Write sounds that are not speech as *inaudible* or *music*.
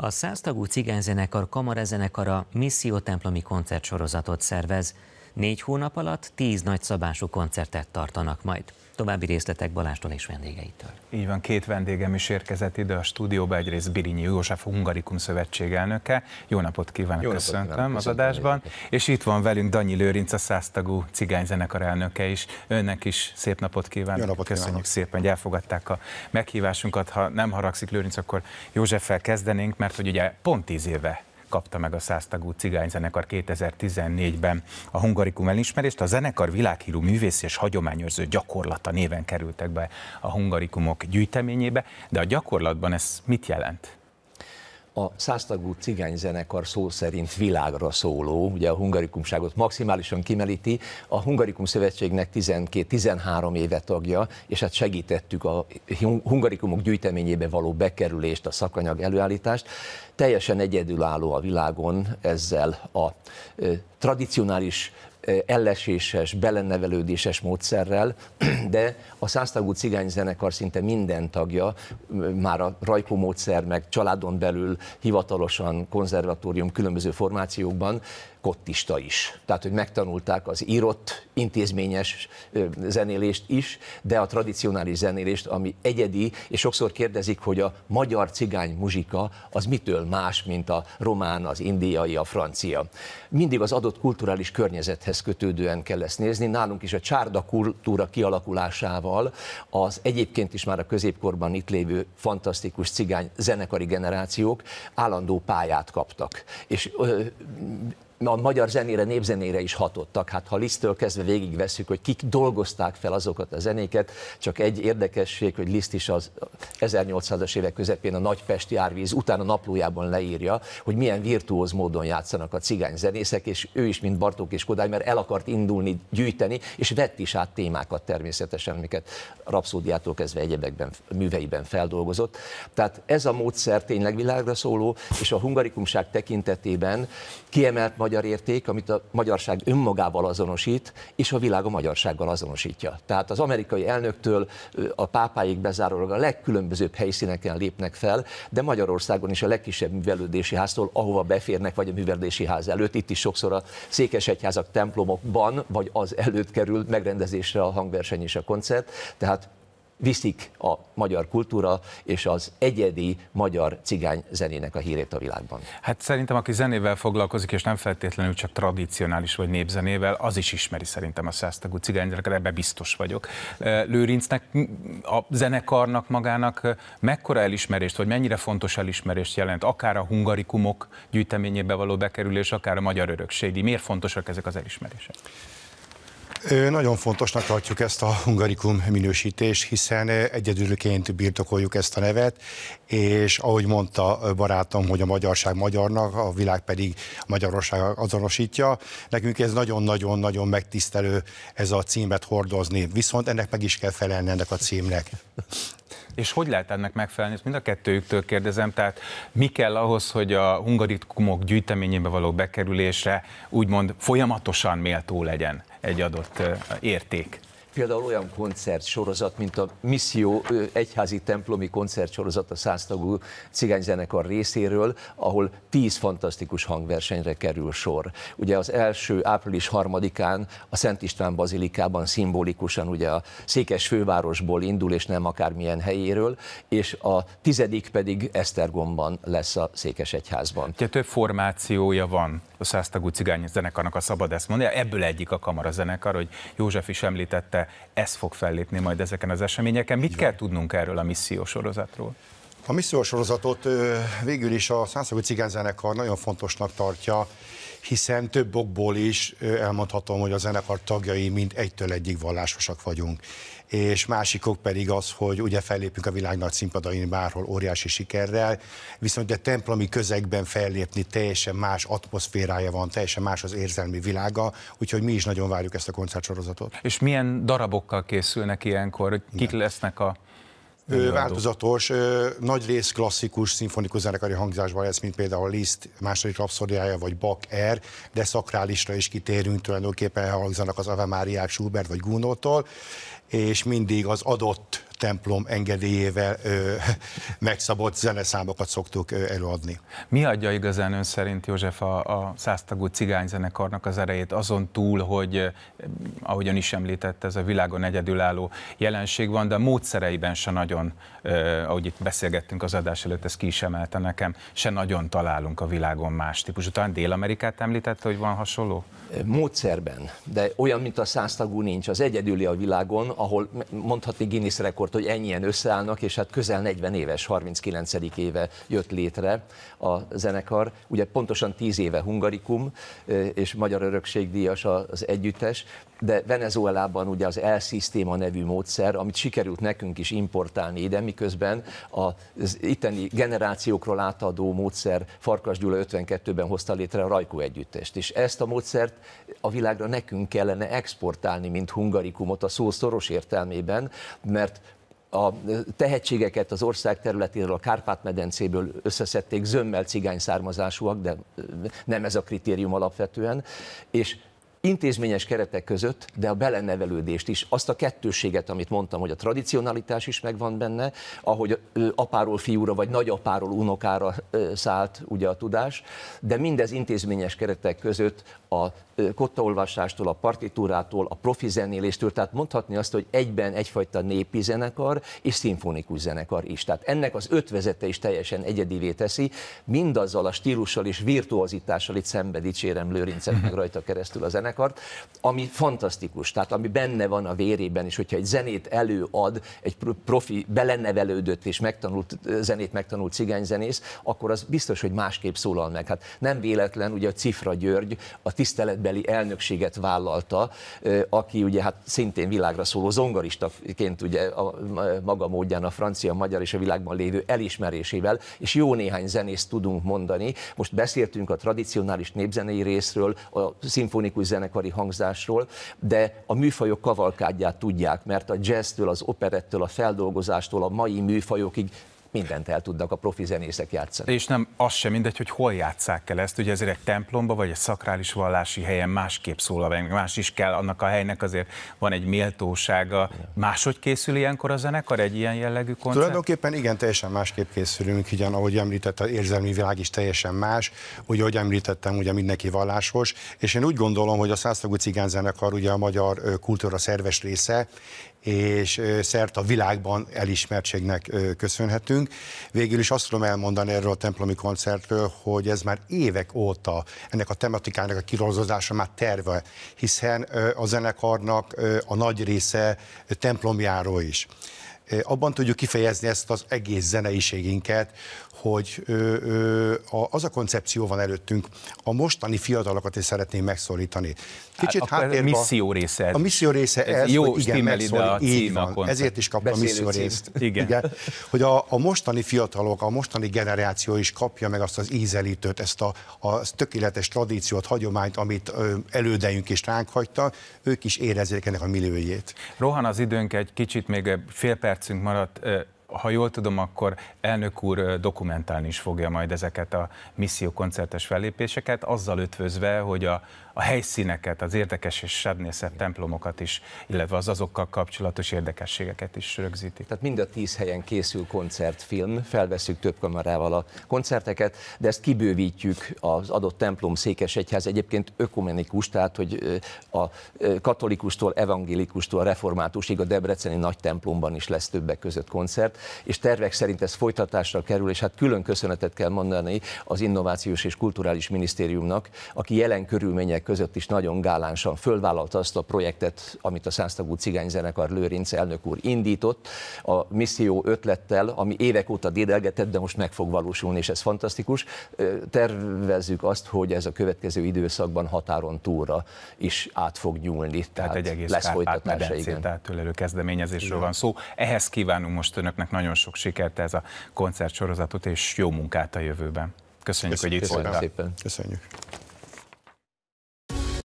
A száztagú cigányzenekar kamarazenekara missziótemplomi koncertsorozatot szervez. Négy hónap alatt tíz nagyszabású koncertet tartanak majd. További részletek Balástól és vendégeitől. Így van, két vendégem is érkezett ide a stúdióba, egyrészt Birinyi József, Hungarikum Szövetség elnöke. Jó napot kívánok, Jó köszöntöm napot kívánok, az adásban. Köszöntöm. És itt van velünk Danyi Lőrinc, a száztagú cigányzenekar elnöke is. Önnek is szép napot kívánok. Jó napot Köszönjük kívánok. szépen, hogy elfogadták a meghívásunkat. Ha nem haragszik Lőrinc, akkor Józseffel kezdenénk, mert hogy ugye pont tíz éve kapta meg a száztagú cigányzenekar 2014-ben a Hungarikum elismerést. A zenekar világhírű művész és hagyományőrző gyakorlata néven kerültek be a Hungarikumok gyűjteményébe, de a gyakorlatban ez mit jelent? a száztagú cigányzenekar szó szerint világra szóló, ugye a hungarikumságot maximálisan kimelíti, a Hungarikum Szövetségnek 12-13 éve tagja, és hát segítettük a hungarikumok gyűjteményébe való bekerülést, a szakanyag előállítást. Teljesen egyedülálló a világon ezzel a tradicionális elleséses, belenevelődéses módszerrel, *clears throat* de a száztagú cigányzenekar szinte minden tagja, már a rajkó módszer, meg családon belül hivatalosan konzervatórium különböző formációkban kottista is. Tehát, hogy megtanulták az írott, intézményes zenélést is, de a tradicionális zenélést, ami egyedi, és sokszor kérdezik, hogy a magyar cigány muzsika az mitől más, mint a román, az indiai, a francia. Mindig az adott kulturális környezethez kötődően kell ezt nézni. Nálunk is a csárda kultúra kialakulásával az egyébként is már a középkorban itt lévő fantasztikus cigány zenekari generációk állandó pályát kaptak. És a magyar zenére, népzenére is hatottak. Hát ha Lisztől kezdve végigveszük, hogy kik dolgozták fel azokat a zenéket, csak egy érdekesség, hogy Liszt is az 1800-as évek közepén a Nagypesti árvíz után a naplójában leírja, hogy milyen virtuóz módon játszanak a cigány zenészek, és ő is, mint Bartók és Kodály, mert el akart indulni, gyűjteni, és vett is át témákat természetesen, amiket rapszódiától kezdve egyebekben, műveiben feldolgozott. Tehát ez a módszer tényleg világra szóló, és a hungarikumság tekintetében kiemelt magyar magyar érték, amit a magyarság önmagával azonosít, és a világ a magyarsággal azonosítja. Tehát az amerikai elnöktől a pápáig bezárólag a legkülönbözőbb helyszíneken lépnek fel, de Magyarországon is a legkisebb művelődési háztól, ahova beférnek, vagy a művelődési ház előtt, itt is sokszor a székesegyházak templomokban, vagy az előtt kerül megrendezésre a hangverseny és a koncert. Tehát viszik a magyar kultúra és az egyedi magyar cigány zenének a hírét a világban. Hát szerintem, aki zenével foglalkozik, és nem feltétlenül csak tradicionális vagy népzenével, az is ismeri szerintem a száztagú cigányzenekar, ebbe biztos vagyok. Lőrincnek, a zenekarnak magának mekkora elismerést, vagy mennyire fontos elismerést jelent, akár a hungarikumok gyűjteményébe való bekerülés, akár a magyar örökségi. Miért fontosak ezek az elismerések? Nagyon fontosnak tartjuk ezt a hungarikum minősítést, hiszen egyedülként birtokoljuk ezt a nevet, és ahogy mondta barátom, hogy a magyarság magyarnak, a világ pedig Magyarország azonosítja. Nekünk ez nagyon-nagyon-nagyon megtisztelő ez a címet hordozni, viszont ennek meg is kell felelni ennek a címnek és hogy lehet ennek megfelelni? Ezt mind a kettőjüktől kérdezem, tehát mi kell ahhoz, hogy a hungaritkumok gyűjteményébe való bekerülésre úgymond folyamatosan méltó legyen egy adott érték? például olyan koncertsorozat, mint a Misszió egyházi templomi sorozat a száztagú cigányzenekar részéről, ahol tíz fantasztikus hangversenyre kerül sor. Ugye az első április harmadikán a Szent István Bazilikában szimbolikusan ugye a székes fővárosból indul, és nem akármilyen helyéről, és a tizedik pedig Esztergomban lesz a Székesegyházban. Ugye több formációja van a száztagú cigány zenekarnak a Szabad ezt mondja. Ebből egyik a kamara zenekar, hogy József is említette, ez fog fellépni majd ezeken az eseményeken. Mit Igen. kell tudnunk erről a missziós sorozatról? A missziós sorozatot végül is a százszagú cigányzenekar nagyon fontosnak tartja, hiszen több okból is elmondhatom, hogy a zenekar tagjai mind egytől egyig vallásosak vagyunk. És másikok pedig az, hogy ugye fellépünk a világ nagy színpadain bárhol óriási sikerrel, viszont a templomi közegben fellépni teljesen más atmoszférája van, teljesen más az érzelmi világa, úgyhogy mi is nagyon várjuk ezt a koncertsorozatot. És milyen darabokkal készülnek ilyenkor? Kik Igen. lesznek a Előadó. Változatos, nagy rész klasszikus szimfonikus zenekari hangzásban lesz, mint például Liszt második rapszodiája, vagy Bach R, de szakrálisra is kitérünk, tulajdonképpen hangzanak az Ave Máriák Schubert vagy Gunótól, és mindig az adott templom engedélyével ö, *laughs* megszabott zeneszámokat szoktuk ö, előadni. Mi adja igazán ön szerint, József, a, a száztagú cigányzenekarnak az erejét azon túl, hogy ahogyan is említett, ez a világon egyedülálló jelenség van, de a módszereiben se nagyon, ö, ahogy itt beszélgettünk az adás előtt, ez ki is emelte nekem, se nagyon találunk a világon más típusú. Talán Dél-Amerikát említette, hogy van hasonló? Módszerben, de olyan, mint a száztagú nincs. Az egyedüli a világon, ahol mondhatni Guinness rekord rekord, hogy ennyien összeállnak, és hát közel 40 éves, 39. éve jött létre a zenekar. Ugye pontosan 10 éve Hungarikum és Magyar Örökségdíjas az együttes, de Venezuelában ugye az L-szisztéma nevű módszer, amit sikerült nekünk is importálni ide, miközben az itteni generációkról átadó módszer Farkas Gyula 52-ben hozta létre a Rajkó együttest, és ezt a módszert a világra nekünk kellene exportálni, mint hungarikumot a szó szoros értelmében, mert a tehetségeket az ország területéről, a Kárpát-medencéből összeszedték, zömmel cigány származásúak, de nem ez a kritérium alapvetően, és intézményes keretek között, de a belenevelődést is, azt a kettőséget, amit mondtam, hogy a tradicionalitás is megvan benne, ahogy apáról fiúra vagy nagyapáról unokára szállt ugye a tudás, de mindez intézményes keretek között a kottaolvasástól, a partitúrától, a profi zenéléstől, tehát mondhatni azt, hogy egyben egyfajta népi zenekar és szimfonikus zenekar is. Tehát ennek az ötvezete is teljesen egyedivé teszi, mindazzal a stílussal és virtuozitással itt szembe dicsérem Lőrincet meg rajta keresztül a zene zenekart, ami fantasztikus, tehát ami benne van a vérében, és hogyha egy zenét előad, egy profi, belenevelődött és megtanult zenét megtanult cigányzenész, akkor az biztos, hogy másképp szólal meg. Hát nem véletlen, ugye a Cifra György a tiszteletbeli elnökséget vállalta, aki ugye hát szintén világra szóló zongoristaként ugye a maga módján a francia, a magyar és a világban lévő elismerésével, és jó néhány zenész tudunk mondani. Most beszéltünk a tradicionális népzenei részről, a szimfonikus zenekari hangzásról, de a műfajok kavalkádját tudják, mert a jazztől, az operettől, a feldolgozástól, a mai műfajokig mindent el tudnak a profi zenészek játszani. És nem az sem mindegy, hogy hol játszák el ezt, ugye ezért egy templomba vagy egy szakrális vallási helyen másképp szól meg más is kell, annak a helynek azért van egy méltósága. Máshogy készül ilyenkor a zenekar egy ilyen jellegű koncert? Tulajdonképpen igen, teljesen másképp készülünk, ugyan, ahogy említett, az érzelmi világ is teljesen más, ugye ahogy említettem, ugye mindenki vallásos, és én úgy gondolom, hogy a Szásztagú cigányzenekar ugye a magyar kultúra szerves része, és szert a világban elismertségnek köszönhetünk. Végül is azt tudom elmondani erről a templomi koncertről, hogy ez már évek óta ennek a tematikának a kirolzozása már terve, hiszen a zenekarnak a nagy része templomjáró is abban tudjuk kifejezni ezt az egész zeneiségünket, hogy ö, ö, a, az a koncepció van előttünk, a mostani fiatalokat is szeretném megszólítani. Kicsit hát, háttérbe, a misszió része. Ez. A misszió része ez, ez jó, hogy igen, megszól, a így van, a ezért is kapta a misszió cím. részt. Igen. igen. Hogy a, a mostani fiatalok, a mostani generáció is kapja meg azt az ízelítőt, ezt a, a tökéletes tradíciót, hagyományt, amit elődeink is ránk hagyta, ők is érezzék ennek a millióját. Rohan az időnk egy kicsit, még fél percünk maradt, ha jól tudom, akkor elnök úr dokumentálni is fogja majd ezeket a misszió koncertes fellépéseket, azzal ötvözve, hogy a, a helyszíneket, az érdekes és sebnészet templomokat is, illetve az azokkal kapcsolatos érdekességeket is rögzíti. Tehát mind a tíz helyen készül koncertfilm, felveszünk több kamerával a koncerteket, de ezt kibővítjük az adott templom egyház egyébként ökumenikus, tehát hogy a katolikustól, evangélikustól, reformátusig a Debreceni nagy templomban is lesz többek között koncert, és tervek szerint ez folytatásra kerül, és hát külön köszönetet kell mondani az Innovációs és Kulturális Minisztériumnak, aki jelen körülmények között is nagyon gálánsan fölvállalta azt a projektet, amit a Száztagú cigányzenekar Lőrinc elnök úr indított, a misszió ötlettel, ami évek óta dédelgetett, de most meg fog valósulni, és ez fantasztikus. Tervezzük azt, hogy ez a következő időszakban határon túlra is át fog nyúlni. Tehát, tehát egy egész lesz folytatása, igen. Tehát tőlelő kezdeményezésről igen. van szó. Ehhez kívánunk most önöknek nagyon sok sikert ez a koncertsorozatot, és jó munkát a jövőben. Köszönjük, Köszönjük hogy itt voltál. Köszönjük.